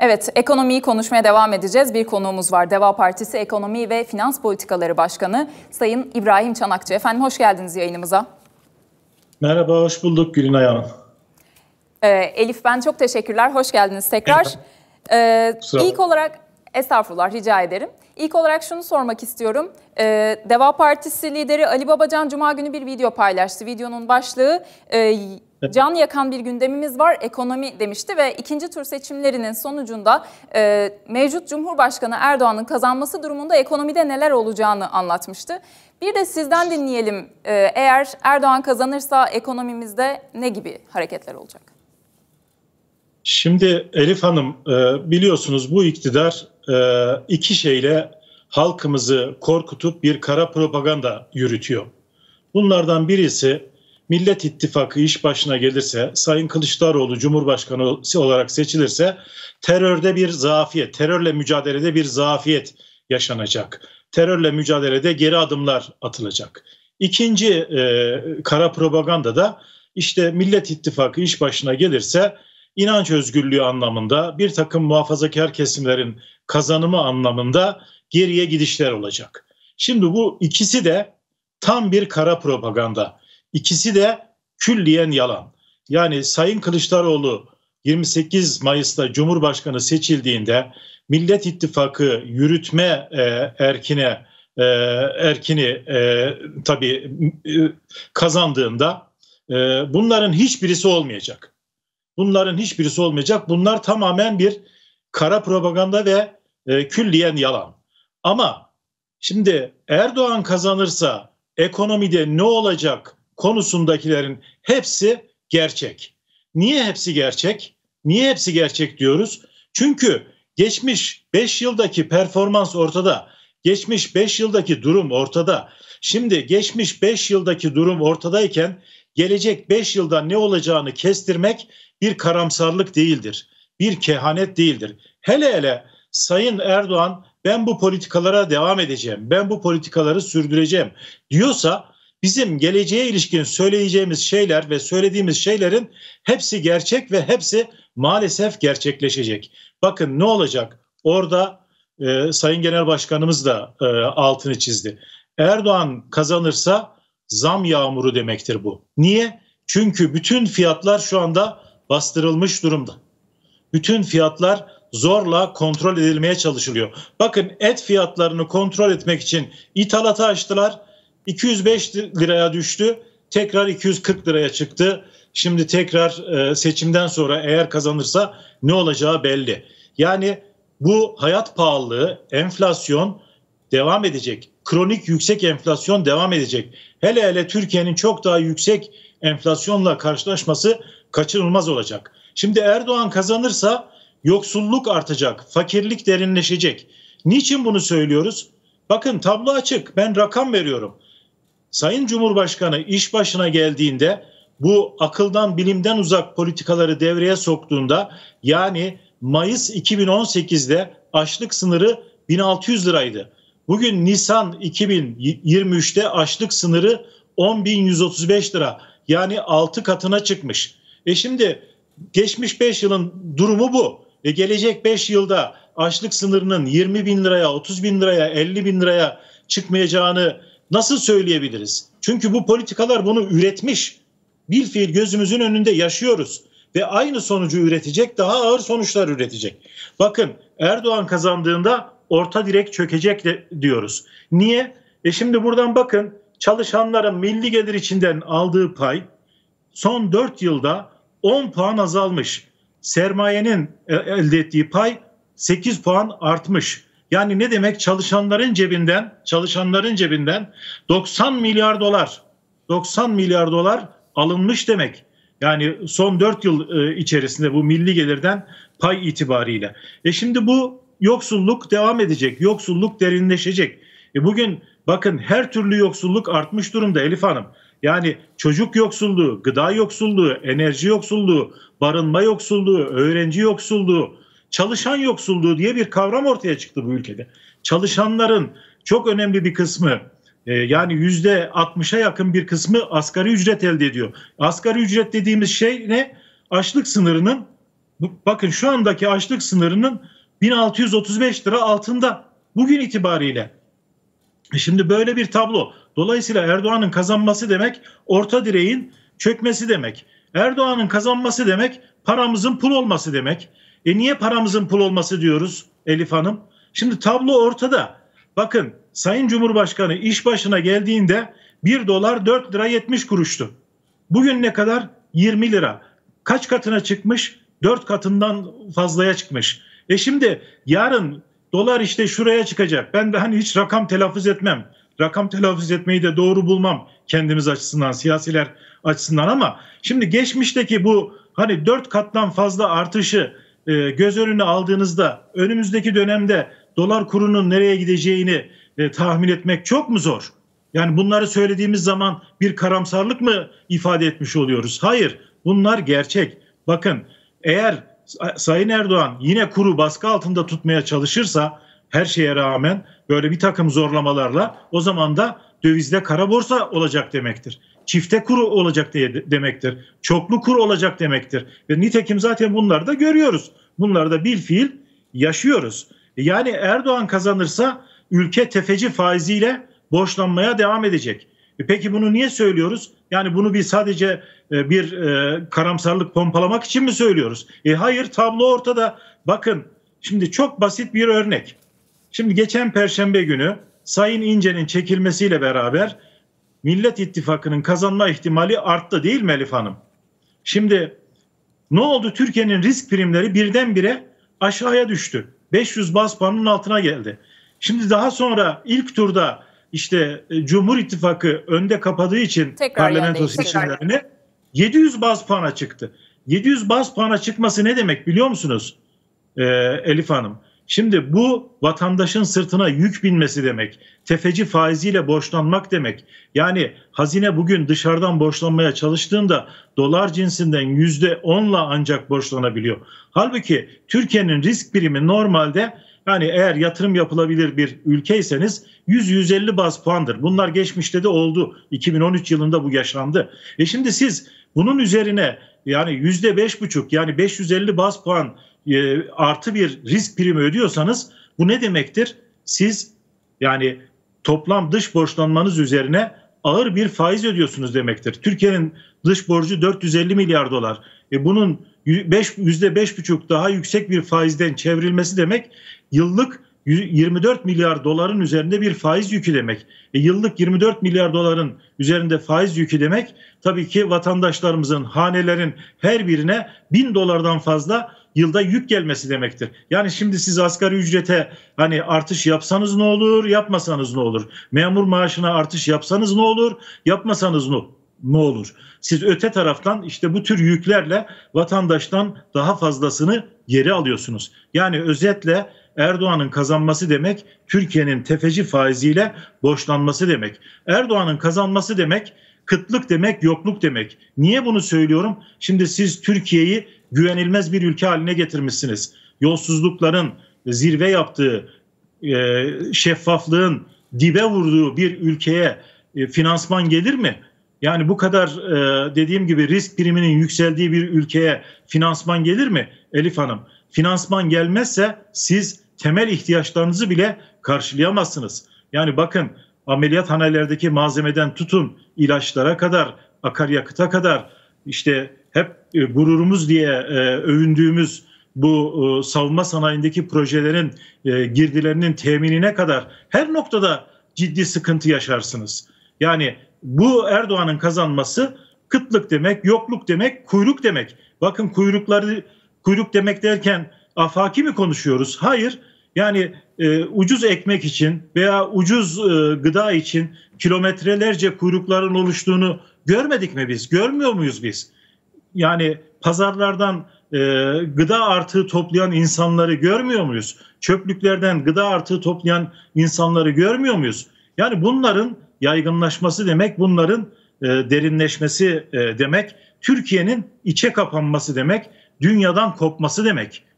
Evet, ekonomiyi konuşmaya devam edeceğiz. Bir konuğumuz var. Deva Partisi Ekonomi ve Finans Politikaları Başkanı Sayın İbrahim Çanakçı. Efendim hoş geldiniz yayınımıza. Merhaba, hoş bulduk Gülünay Hanım. Ee, Elif ben çok teşekkürler. Hoş geldiniz tekrar. Ee, ilk olarak, estağfurullah rica ederim. İlk olarak şunu sormak istiyorum. Ee, Deva Partisi lideri Ali Babacan Cuma günü bir video paylaştı. Videonun başlığı... E, can yakan bir gündemimiz var ekonomi demişti ve ikinci tur seçimlerinin sonucunda e, mevcut Cumhurbaşkanı Erdoğan'ın kazanması durumunda ekonomide neler olacağını anlatmıştı. Bir de sizden dinleyelim e, eğer Erdoğan kazanırsa ekonomimizde ne gibi hareketler olacak? Şimdi Elif Hanım e, biliyorsunuz bu iktidar e, iki şeyle halkımızı korkutup bir kara propaganda yürütüyor. Bunlardan birisi Millet İttifakı iş başına gelirse, Sayın Kılıçdaroğlu Cumhurbaşkanı olarak seçilirse terörde bir zafiyet, terörle mücadelede bir zafiyet yaşanacak. Terörle mücadelede geri adımlar atılacak. İkinci e, kara propaganda da işte Millet İttifakı iş başına gelirse inanç özgürlüğü anlamında bir takım muhafazakar kesimlerin kazanımı anlamında geriye gidişler olacak. Şimdi bu ikisi de tam bir kara propaganda. İkisi de külliyen yalan. Yani Sayın Kılıçdaroğlu 28 Mayıs'ta Cumhurbaşkanı seçildiğinde Millet İttifakı yürütme e, erkine e, erkini e, tabii e, kazandığında e, bunların hiçbirisi olmayacak. Bunların hiçbirisi olmayacak. Bunlar tamamen bir kara propaganda ve e, külliyen yalan. Ama şimdi Erdoğan kazanırsa ekonomide ne olacak? konusundakilerin hepsi gerçek. Niye hepsi gerçek? Niye hepsi gerçek diyoruz? Çünkü geçmiş 5 yıldaki performans ortada. Geçmiş 5 yıldaki durum ortada. Şimdi geçmiş 5 yıldaki durum ortadayken gelecek 5 yılda ne olacağını kestirmek bir karamsarlık değildir. Bir kehanet değildir. Hele hele Sayın Erdoğan ben bu politikalara devam edeceğim. Ben bu politikaları sürdüreceğim diyorsa bizim geleceğe ilişkin söyleyeceğimiz şeyler ve söylediğimiz şeylerin hepsi gerçek ve hepsi maalesef gerçekleşecek. Bakın ne olacak? Orada e, Sayın Genel Başkanımız da e, altını çizdi. Erdoğan kazanırsa zam yağmuru demektir bu. Niye? Çünkü bütün fiyatlar şu anda bastırılmış durumda. Bütün fiyatlar zorla kontrol edilmeye çalışılıyor. Bakın et fiyatlarını kontrol etmek için ithalatı açtılar 205 liraya düştü. Tekrar 240 liraya çıktı. Şimdi tekrar e, seçimden sonra eğer kazanırsa ne olacağı belli. Yani bu hayat pahalılığı, enflasyon devam edecek. Kronik yüksek enflasyon devam edecek. Hele hele Türkiye'nin çok daha yüksek enflasyonla karşılaşması kaçınılmaz olacak. Şimdi Erdoğan kazanırsa yoksulluk artacak, fakirlik derinleşecek. Niçin bunu söylüyoruz? Bakın tablo açık. Ben rakam veriyorum. Sayın Cumhurbaşkanı iş başına geldiğinde bu akıldan bilimden uzak politikaları devreye soktuğunda yani Mayıs 2018'de açlık sınırı 1600 liraydı. Bugün Nisan 2023'te açlık sınırı 10.135 lira. Yani 6 katına çıkmış. E şimdi geçmiş 5 yılın durumu bu. E gelecek 5 yılda açlık sınırının 20 bin liraya, 30 bin liraya, 50 bin liraya çıkmayacağını Nasıl söyleyebiliriz? Çünkü bu politikalar bunu üretmiş. Bir fiil gözümüzün önünde yaşıyoruz ve aynı sonucu üretecek, daha ağır sonuçlar üretecek. Bakın Erdoğan kazandığında orta direk çökecek de diyoruz. Niye? E şimdi buradan bakın çalışanların milli gelir içinden aldığı pay son 4 yılda 10 puan azalmış. Sermayenin e, elde ettiği pay 8 puan artmış. Yani ne demek çalışanların cebinden çalışanların cebinden 90 milyar dolar 90 milyar dolar alınmış demek. Yani son 4 yıl e, içerisinde bu milli gelirden pay itibariyle. E şimdi bu yoksulluk devam edecek. Yoksulluk derinleşecek. E bugün bakın her türlü yoksulluk artmış durumda Elif Hanım. Yani çocuk yoksulluğu, gıda yoksulluğu, enerji yoksulluğu, barınma yoksulluğu, öğrenci yoksulluğu, çalışan yoksulluğu diye bir kavram ortaya çıktı bu ülkede. Çalışanların çok önemli bir kısmı e, yani yüzde 60'a yakın bir kısmı asgari ücret elde ediyor. Asgari ücret dediğimiz şey ne? Açlık sınırının bakın şu andaki açlık sınırının 1635 lira altında bugün itibariyle. E şimdi böyle bir tablo. Dolayısıyla Erdoğan'ın kazanması demek orta direğin çökmesi demek. Erdoğan'ın kazanması demek paramızın pul olması demek. E niye paramızın pul olması diyoruz Elif Hanım? Şimdi tablo ortada. Bakın Sayın Cumhurbaşkanı iş başına geldiğinde 1 dolar 4 lira 70 kuruştu. Bugün ne kadar? 20 lira. Kaç katına çıkmış? 4 katından fazlaya çıkmış. E şimdi yarın dolar işte şuraya çıkacak. Ben de hani hiç rakam telaffuz etmem. Rakam telaffuz etmeyi de doğru bulmam kendimiz açısından, siyasiler açısından ama şimdi geçmişteki bu hani 4 kattan fazla artışı e, göz önüne aldığınızda önümüzdeki dönemde dolar kurunun nereye gideceğini e, tahmin etmek çok mu zor? Yani bunları söylediğimiz zaman bir karamsarlık mı ifade etmiş oluyoruz? Hayır, bunlar gerçek. Bakın eğer Sayın Erdoğan yine kuru baskı altında tutmaya çalışırsa her şeye rağmen böyle bir takım zorlamalarla o zaman da dövizde kara borsa olacak demektir çifte kur olacak diye demektir. Çoklu kur olacak demektir. Ve nitekim zaten bunları da görüyoruz. Bunları da bil fiil yaşıyoruz. E, yani Erdoğan kazanırsa ülke tefeci faiziyle borçlanmaya devam edecek. E peki bunu niye söylüyoruz? Yani bunu e, bir sadece bir karamsarlık pompalamak için mi söylüyoruz? E hayır tablo ortada. Bakın şimdi çok basit bir örnek. Şimdi geçen perşembe günü Sayın İnce'nin çekilmesiyle beraber Millet İttifakı'nın kazanma ihtimali arttı değil mi Elif Hanım? Şimdi ne oldu? Türkiye'nin risk primleri birdenbire aşağıya düştü. 500 bas puanın altına geldi. Şimdi daha sonra ilk turda işte e, Cumhur İttifakı önde kapadığı için tekrar parlamento seçimlerini 700 baz puana çıktı. 700 baz puana çıkması ne demek biliyor musunuz ee, Elif Hanım? Şimdi bu vatandaşın sırtına yük binmesi demek. Tefeci faiziyle borçlanmak demek. Yani hazine bugün dışarıdan borçlanmaya çalıştığında dolar cinsinden yüzde onla ancak borçlanabiliyor. Halbuki Türkiye'nin risk birimi normalde yani eğer yatırım yapılabilir bir ülkeyseniz 100-150 baz puandır. Bunlar geçmişte de oldu. 2013 yılında bu yaşandı. E şimdi siz bunun üzerine yani %5,5 yani 550 baz puan e, artı bir risk primi ödüyorsanız bu ne demektir? Siz yani toplam dış borçlanmanız üzerine ağır bir faiz ödüyorsunuz demektir. Türkiye'nin dış borcu 450 milyar dolar. E bunun %5,5 daha yüksek bir faizden çevrilmesi demek yıllık 24 milyar doların üzerinde bir faiz yükü demek. E, yıllık 24 milyar doların üzerinde faiz yükü demek tabii ki vatandaşlarımızın, hanelerin her birine 1000 dolardan fazla yılda yük gelmesi demektir. Yani şimdi siz asgari ücrete hani artış yapsanız ne olur, yapmasanız ne olur? Memur maaşına artış yapsanız ne olur, yapmasanız ne olur? ne olur? Siz öte taraftan işte bu tür yüklerle vatandaştan daha fazlasını geri alıyorsunuz. Yani özetle Erdoğan'ın kazanması demek Türkiye'nin tefeci faiziyle borçlanması demek. Erdoğan'ın kazanması demek Kıtlık demek yokluk demek. Niye bunu söylüyorum? Şimdi siz Türkiye'yi güvenilmez bir ülke haline getirmişsiniz. Yolsuzlukların zirve yaptığı, e, şeffaflığın dibe vurduğu bir ülkeye e, finansman gelir mi? Yani bu kadar e, dediğim gibi risk priminin yükseldiği bir ülkeye finansman gelir mi Elif Hanım? Finansman gelmezse siz temel ihtiyaçlarınızı bile karşılayamazsınız. Yani bakın Ameliyat hanelerdeki malzemeden tutun ilaçlara kadar, akaryakıta kadar işte hep e, gururumuz diye e, övündüğümüz bu e, savunma sanayindeki projelerin e, girdilerinin teminine kadar her noktada ciddi sıkıntı yaşarsınız. Yani bu Erdoğan'ın kazanması kıtlık demek, yokluk demek, kuyruk demek. Bakın kuyrukları kuyruk demek derken afaki mi konuşuyoruz? Hayır. Yani e, ucuz ekmek için veya ucuz e, gıda için kilometrelerce kuyrukların oluştuğunu görmedik mi biz? Görmüyor muyuz biz? Yani pazarlardan e, gıda artığı toplayan insanları görmüyor muyuz? Çöplüklerden gıda artığı toplayan insanları görmüyor muyuz? Yani bunların yaygınlaşması demek, bunların derinleşmesi demek, Türkiye'nin içe kapanması demek, dünyadan kopması demek.